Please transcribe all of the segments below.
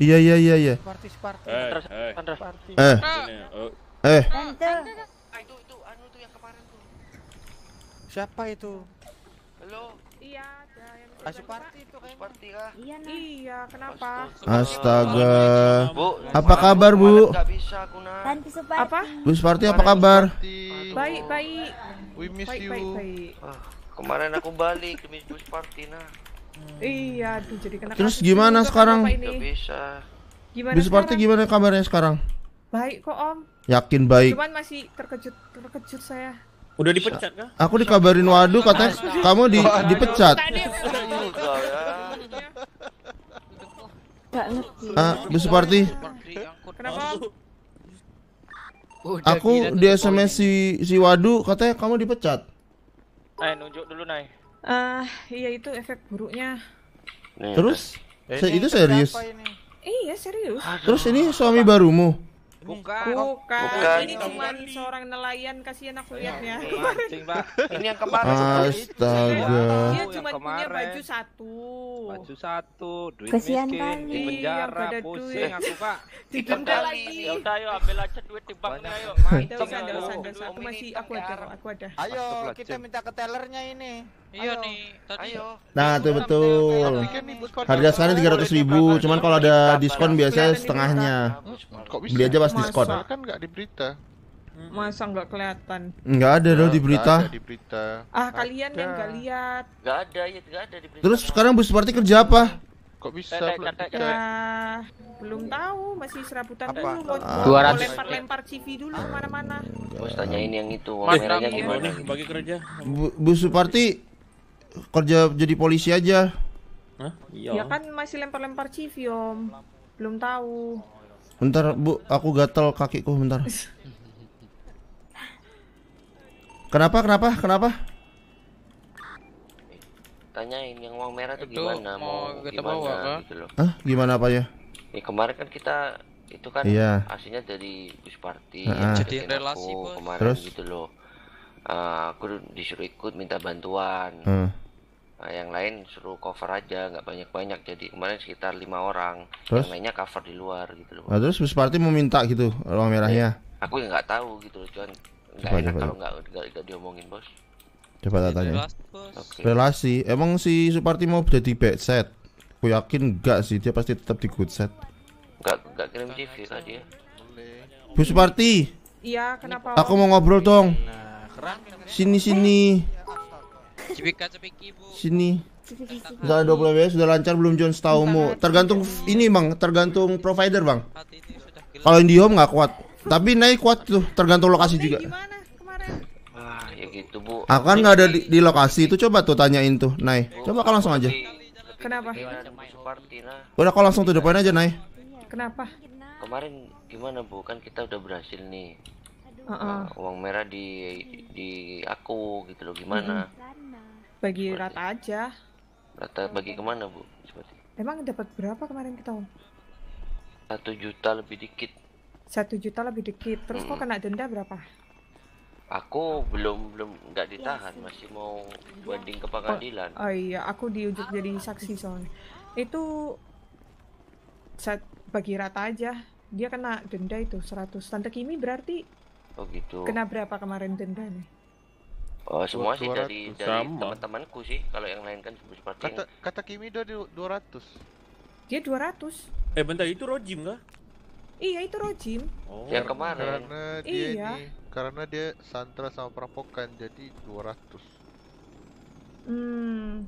Iya iya iya iya. Eh. Eh. eh. Oh. eh. Itu itu anu tuh yang kemarin tuh. Siapa itu? Halo. Iya, ada yang Asu party itu kayaknya. Party kah? Iya, nah. Iya, kenapa? Astaga. Bu, apa kabar, Bu? Enggak bisa aku nah. Tanti bisu Apa? Bu party apa kabar? Baik, baik. We miss you. Ah, kemarin aku balik ke Bu party nah. Iya, aduh jadi kena Terus gimana kan sekarang? bisa. Gimana Bis gimana kabarnya sekarang? Baik kok, Om. Yakin baik. Cuman masih terkejut terkejut saya. Udah dipecat kah? Aku dikabarin Waduh katanya kamu di dipecat. Ah, Bis party. Kenapa, Aku di SMS si si Wadu katanya kamu dipecat. Nah, nunjuk dulu, nai. Ah, iya itu efek buruknya. Nih, Terus? Se ini itu serius? Ini? Iya serius. Aduh. Terus ini suami barumu? Bukan. Bukan. Bukan. Ini cuma seorang nelayan kasihan aku lihatnya. Ini yang kemarin. Astaga. Iya, dia cuma punya baju satu. Baju satu, duit kasihan miskin, di penjara, pusing aku, Pak. Didenda lagi. Ya udah ayo ambil aja duit di bank ayo. Mancing. Enggak usah. Aku masih aku ada, aku ada. Ayo kita minta ke tellernya ini. Iya nih, Ayo. Nah, tuh betul. Harga sekarang tiga ratus ribu, cuman kalau ada diskon biasanya setengahnya. Beli aja pas diskon. Masa kan nggak di berita. Hmm. Masa nggak kelihatan? Nggak ada loh di berita. Ah, kalian yang nggak lihat. Nggak ada, ya nggak ada di berita. Terus sekarang Bu seperti kerja apa? Kok bisa? Ya, belum tahu, masih serabutan dulu. Dua ah. ratus. Lempar-lempar CV dulu mana mana Bos tanyain yang itu, kameranya gimana? Bagi kerja. Bu Suparti kerja jadi polisi aja. Hah? Iya. Ya kan masih lempar-lempar CV, Om. Belum tahu. Bentar, Bu, aku gatel kakiku bentar. Kenapa? Kenapa? Kenapa? Tanyain yang uang merah tuh itu gimana mau, mau kita gimana bawa, gitu Hah? Gimana apa ya? Ya kemarin kan kita itu kan iya. aslinya dari bus party -huh. jadi relasi aku, kemarin Terus? gitu loh. Uh, aku disuruh ikut minta bantuan. uh. Nah, yang lain suruh cover aja, nggak banyak-banyak. Jadi kemarin sekitar lima orang. Terus? Yang lainnya cover di luar gitu loh. Nah, terus bus mau minta gitu ruang merahnya. Ya, aku nggak tahu gitu, cuman nggak enak kalau nggak nggak diomongin bos. Coba tanya. Okay. Relasi. Emang si Suparti mau jadi bad set? Aku yakin enggak sih, dia pasti tetap di good set. Enggak, enggak kirim CV tadi ya. Bu Suparti. Iya, kenapa? Aku mau ngobrol dong. Nah, sini Sini sini. Cipika cipiki bu. Sini. sudah 20 WS sudah lancar belum John setahumu. Tergantung ini Bang, tergantung provider Bang. Kalau di home nggak kuat, tapi naik kuat tuh, tergantung lokasi juga. akan ah, ya gitu, Aku kan nggak ada di, di, lokasi itu coba tuh tanyain tuh, naik Coba kau langsung aja. Kenapa? Udah kau langsung tuh depan aja, naik Kenapa? Kemarin gimana bu? Kan kita udah berhasil nih uh, uang merah di di aku gitu loh gimana bagi Seperti. rata aja rata bagi kemana bu Seperti. emang dapat berapa kemarin kita satu juta lebih dikit satu juta lebih dikit terus hmm. kok kena denda berapa aku belum belum nggak ditahan iya, masih mau iya. banding ke oh, pengadilan oh, oh iya aku diujuk jadi saksi soalnya itu saat bagi rata aja dia kena denda itu 100 tante Kimi berarti Oh gitu. Kena berapa kemarin nih? Oh, semua 200. sih dari dari teman-temanku sih. Kalau yang lain kan seperti Kata yang... kata Kimido dua 200. Dia 200. Eh bentar itu Rojim nggak? Iya, itu Rojim. Oh, yang kemarin. Karena dia iya. karena dia Santra sama perampokan jadi 200. Hmm.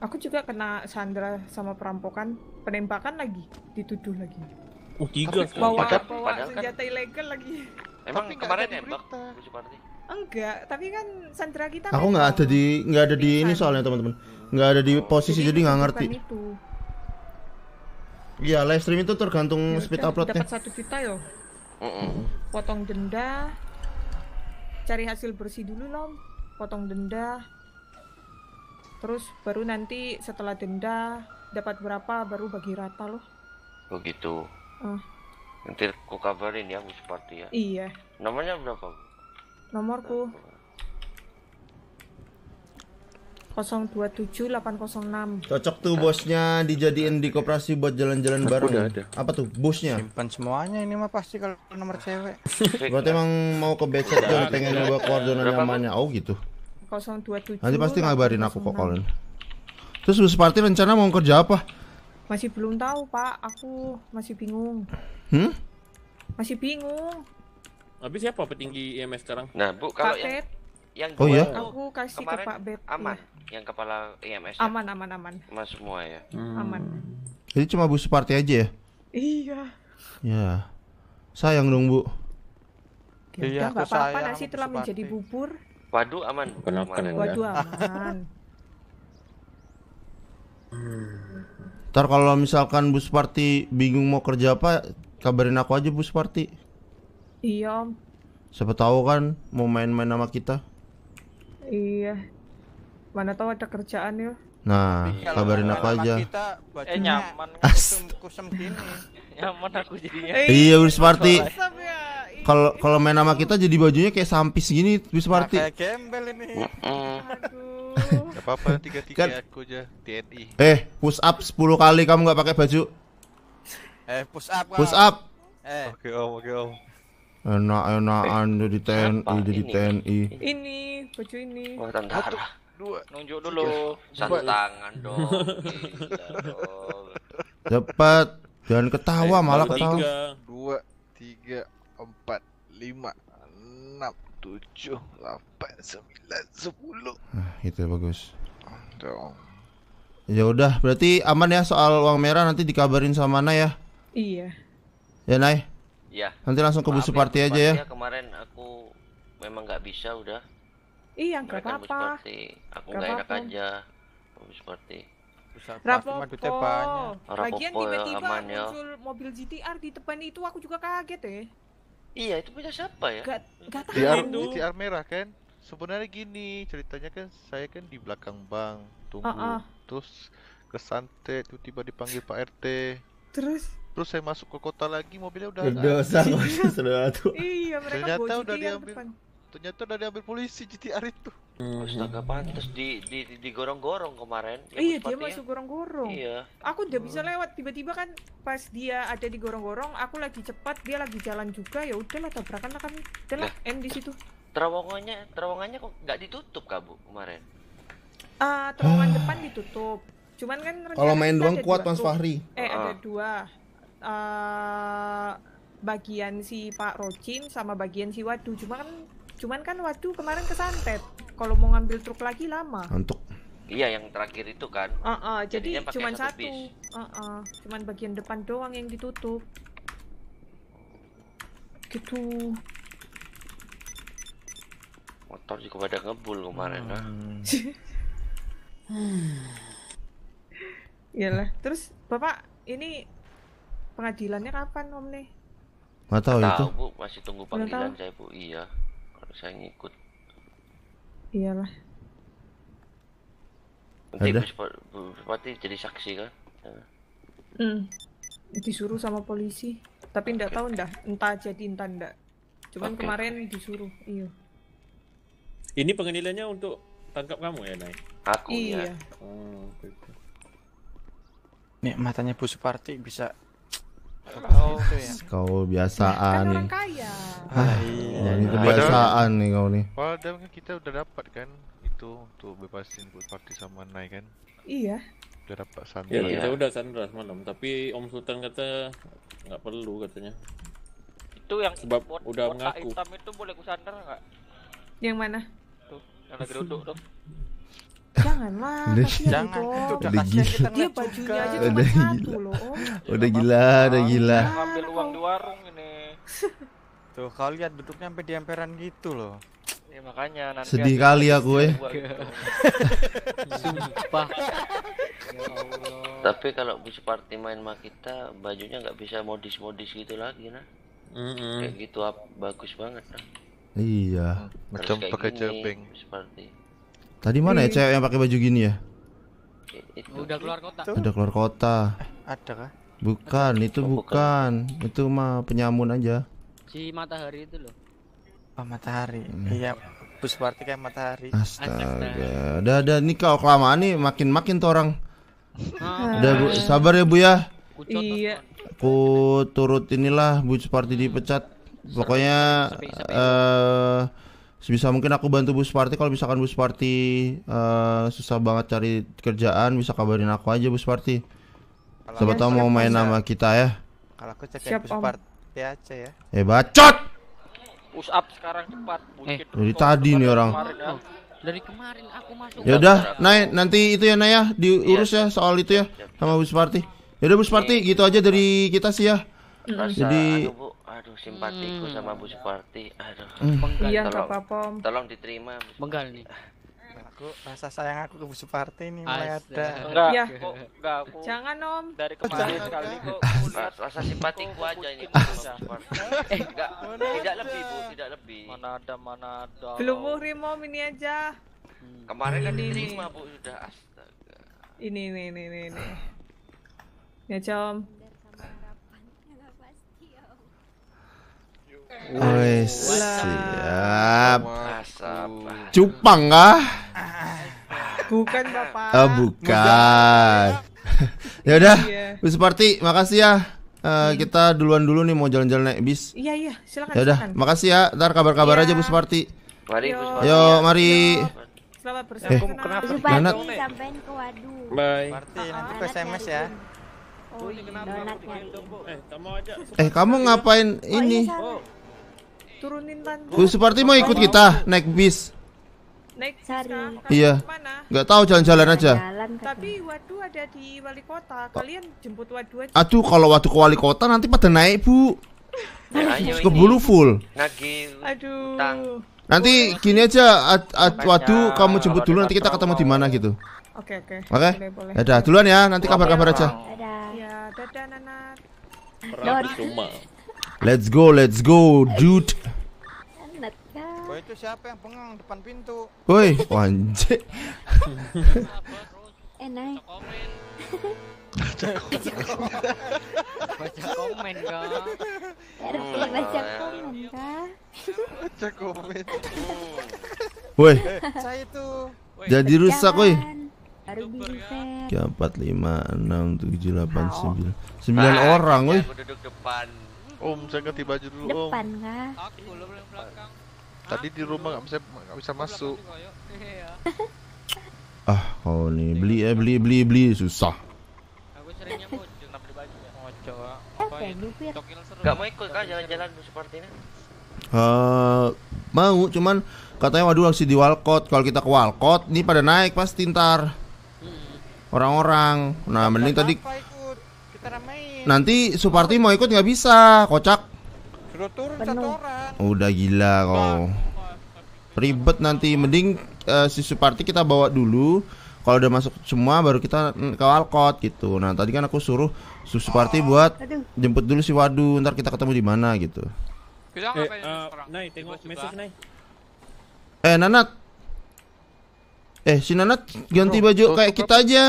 Aku juga kena Sandra sama perampokan, penembakan lagi, dituduh lagi. U tiga bawa, padahal, bawa padahal kan senjata kan... ilegal lagi emang tapi kemarin nembak ya, enggak tapi kan sandra kita aku kan nggak ada di nggak ada di ini soalnya teman-teman nggak ada di posisi jadi nggak ngerti Iya, live stream itu tergantung ya, speed uploadnya. Dapat satu juta yo. Potong denda. Cari hasil bersih dulu nom. Potong denda. Terus baru nanti setelah denda dapat berapa baru bagi rata loh. Begitu. Uh. Nanti ku kabarin ya Bu seperti ya. Iya. Nomornya berapa Bu? Nomorku. 027806. Cocok tuh bosnya dijadiin di koperasi buat jalan-jalan bareng. ada. Apa tuh bosnya? Simpan semuanya ini mah pasti kalau nomor cewek. Berarti emang mau ke backset dan pengen gua zona namanya. Oh gitu. 027. Nanti pasti ngabarin aku kok kalian. Terus Bu seperti rencana mau kerja apa? Masih belum tahu, Pak. Aku masih bingung. Hmm? Masih bingung. Habis siapa petinggi IMS e sekarang? Nah, Bu, kalau Pak yang, yang oh, iya? aku kasih ke Pak Beb. Aman, ya. yang kepala IMS. E ya? Aman, aman, aman. Aman semua ya. Hmm. Aman. Jadi cuma Bu seperti aja ya? Iya. Ya. Sayang dong, Bu. Ya iya, enggak apa-apa nasi telah menjadi bubur. Waduh aman. Kenapa? Ya. Waduh aman. Ntar kalau misalkan Bu Sparti bingung mau kerja apa, kabarin aku aja Bu Sparti. Iya om. Siapa tahu kan mau main-main sama kita. Iya. Mana tahu ada kerjaan ya. Nah, Tapi kabarin aku aja. Kita eh nyaman aku nyaman aku jadinya. Iya Bu Sparti. Iya, kalau kalau main sama kita jadi bajunya kayak sampis gini Bu Sparti. Nah, kayak gembel ini. Aduh. Gak apa-apa kan tiga-tiga kan. aku aja TNI. Eh, push up 10 kali kamu nggak pakai baju. Eh, push up. Kamu. Push up. Eh. Oke, okay, Om, oke, okay, Om. Enak-enakan jadi TNI, Apa jadi ini? TNI. Ini, baju ini. Oh, tentara. Dua. Nunjuk dulu. Satu tangan dong. dong. Cepat. Jangan ketawa, eh, malah ketawa. Tiga. Dua, tiga, empat, lima, tujuh, lapan, sembilan, sepuluh. Nah, itu ya, bagus. Ya, ya udah, berarti aman ya soal uang merah nanti dikabarin sama Naya ya. Iya. Ya Nay. Iya. Nanti langsung ke busu ya, party aja ya. Kemarin aku memang nggak bisa udah. Iya, nggak kan apa-apa. Aku nggak enak aja. Busu party. Rapopo. Rapopo. Lagian tiba-tiba muncul mobil GTR di depan itu aku juga kaget ya. Iya, itu punya siapa ya? Gak, gak tahu. Di merah kan? Sebenarnya gini, ceritanya kan saya kan di belakang bank tunggu. Uh -uh. Terus Sante itu tiba dipanggil Pak RT. Terus Terus saya masuk ke kota lagi, mobilnya udah Dosa sudah tuh. Iya, mereka ternyata udah diambil. Ternyata udah diambil polisi GTR itu. Hmm. Astaga pantas di di di gorong-gorong kemarin. Ya, iya dia masuk gorong-gorong. Iya. Aku udah bisa hmm. lewat tiba-tiba kan pas dia ada di gorong-gorong, aku lagi cepat dia lagi jalan juga ya udahlah tabrakan lah kami. Udahlah nah, end di situ. Terowongannya terowongannya kok nggak ditutup kak bu kemarin? Ah uh, terowongan depan ditutup. Cuman kan kalau main doang kuat Mas Fahri. Eh uh. ada ah. dua. Uh, bagian si Pak Rocin sama bagian si Wadu. Cuman kan cuman kan Wadu kemarin kesantet. Kalau mau ngambil truk lagi lama. Untuk Iya, yang terakhir itu kan. Uh -uh, jadi cuma satu. satu. Uh -uh, cuman bagian depan doang yang ditutup. Gitu. Motor juga pada ngebul kemarin hmm. Iyalah. Terus Bapak ini pengadilannya kapan Om nih? Gak tahu itu. Bu, masih tunggu panggilan saya Bu. Iya. Kalau saya ngikut Iyalah. Nanti Ada. Bupati jadi saksi kan? Ya. Hmm. Disuruh sama polisi, tapi ndak okay. tahu ndak entah jadi entah ndak. Cuman okay. kemarin disuruh, iya. Ini pengadilannya untuk tangkap kamu ya, Nay? Aku iya. ya. Oh, Nih matanya Bu Suparti bisa Oh, itu ya. Kau kan biasaan. Kan orang kaya. Ah, ini kebiasaan nih kau nih. Padahal kan kita udah dapat kan itu untuk bebasin buat party sama Nai kan. Iya. Udah dapat Sandra. Iya, ya, kita ya. udah Sandra semalam, tapi Om Sultan kata nggak perlu katanya. Itu yang sebab udah mengaku. Hitam itu boleh ku sandar nggak? Yang mana? Tuh, yang lagi duduk tuh. Janganlah, jangan. udah gila. Dia bajunya aja cuma satu loh. Udah gila, udah gila. Ngambil uang di warung ini. Tuh, gitu. kau lihat bentuknya sampai di emperan gitu loh. Ya makanya nanti Sedih kali eh. gitu. ya gue. Sumpah. Tapi kalau bisa party main sama kita, bajunya nggak bisa modis-modis gitu lagi nah. Mm -hmm. Kayak gitu ap- bagus banget nah. Iya. Terus Macam pakai cepeng. Seperti. Tadi mana ya cewek yang pakai baju gini ya? Itu. Udah keluar kota. Udah keluar kota. Eh, ada kah? Bukan, itu oh, bukan. bukan. Itu mah penyamun aja. Si matahari itu loh. Oh, matahari. Iya, Iya, kayak matahari. Astaga. Udah ada nih kalau kelamaan nih makin-makin tuh orang. Ah. Udah bu, sabar ya Bu ya. Iya. Aku turut inilah Bu Suparti dipecat. Pokoknya eh sebisa mungkin aku bantu Bu Suparti kalau misalkan Bu Suparti eh, susah banget cari kerjaan bisa kabarin aku aja Bu Suparti. Sebetulnya mau main nama kita ya. Kalau aku cek Bu Suparti PAC ya. Eh bacot. Push up sekarang cepat. eh, dari tadi nih ya. orang. Oh, dari kemarin aku masuk. Ya udah, iya. naik nanti itu ya Naya ya. diurus iya. ya, soal itu ya iya. sama Bu Sparti. Ya udah Bu Sparti, gitu aja dari kita sih ya. Jadi aduh, simpatiku hmm. sama Bu Sparti. Aduh. Hmm. Iya, Tolong, apa tolong diterima. Menggal nih aku rasa sayang aku ke Bu Suparti ini mulai ada. Enggak, ya. kok, enggak aku. Jangan Om. Dari kemarin Jangan. sekali kok udah rasa simpatiku aja ini. eh, enggak. Tidak lebih Bu, tidak lebih. Mana ada mana ada. Belum muhrim Om ini aja. Hmm. Kemarin kan diterima Bu sudah astaga. Ini nih nih nih nih. Ya, Om. Wes siap. Cupang kah? Bukan bapak. Oh, bukan. ya udah, Bu iya. Seperti, makasih ya. Uh, kita duluan dulu nih mau jalan-jalan naik bis. Iya iya, silakan. Ya udah, makasih ya. Ntar kabar-kabar ya. aja Bu Seperti. Mari Bu Seperti. Yo, mari. Selamat eh, bersama. Eh. Kenapa? Supaya sampein ke waduh. Bye. Seperti nanti ke SMS ya. Oh, iya. eh, eh, kamu ngapain oh, ini? turunin tante. Bu Suparti mau ikut kita naik bis. Naik cari. Iya. Gak tahu jalan-jalan aja. Jalan, Tapi Wadu ada di wali kota. Oh. Kalian jemput Wadu aja. Aduh, kalau Wadu ke wali kota nanti pada naik, Bu. Ya, ke bulu full. Aduh. Utang. Nanti gini aja, at, at, kamu jemput dulu nanti kita ketemu di mana gitu. Oke, oke. Oke. Ya udah, duluan ya. Nanti kabar-kabar aja. Ada. Ya, dadah Nanat. Let's go, let's go, dude siapa yang pengang depan pintu? Woi, wanje. Enak. Eh, baca komen. baca baca komen kah? Baca komen. Woi. Saya itu. Jadi rusak, woi. Baru di reset. 4 5 6 sembilan ah, orang, iya, woi. Om, saya ganti baju Om. Depan kah? Aku belum belakang. Tadi di rumah nggak bisa nggak bisa masuk. Iya, iya. ah, kau nih beli eh beli beli beli susah. nggak mau Gak mau ikut kan jalan-jalan seperti ini? Uh, mau cuman katanya waduh lagi di Walcott kalau kita ke Walcott ini pada naik pasti ntar hmm. orang-orang nah mending tadi nanti Suparti mau ikut nggak bisa kocak turun Udah gila kau. Ribet nanti mending uh, si Suparti kita bawa dulu. Kalau udah masuk semua baru kita ke Alkot gitu. Nah, tadi kan aku suruh Suparti oh. buat Aduh. jemput dulu si Wadu, ntar kita ketemu di mana gitu. Eh, eh, eh, Nanat. Eh, si Nanat ganti bro, baju bro, kayak bro, kita aja.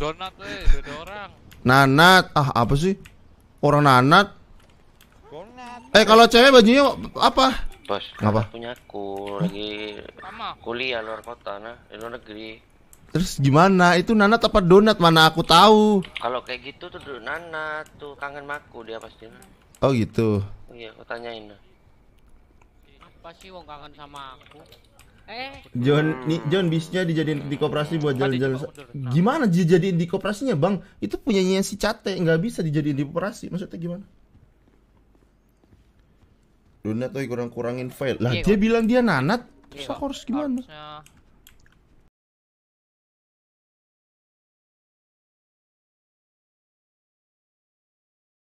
Donat, eh, orang. Nanat, ah apa sih? orang Koronanat. Eh kalau cewek bajunya apa? Bos, kenapa? Punya aku lagi kuliah luar kota nah, di luar negeri. Terus gimana? Itu nanat apa donat? Mana aku tahu. Kalau kayak gitu tuh nanat tuh kangen maku dia pasti. Nah. Oh gitu. Iya, aku tanyain. Nah. Apa sih wong kangen sama aku? Eh. John nih John bisnya dijadiin di koperasi buat jalan-jalan. Gimana dijadiin di koperasinya, Bang? Itu punyanya si Cate, nggak bisa dijadiin di koperasi. Maksudnya gimana? Dunia tuh kurang-kurangin file. Lah iya, dia bilang dia nanat, terus aku iya, harus gimana?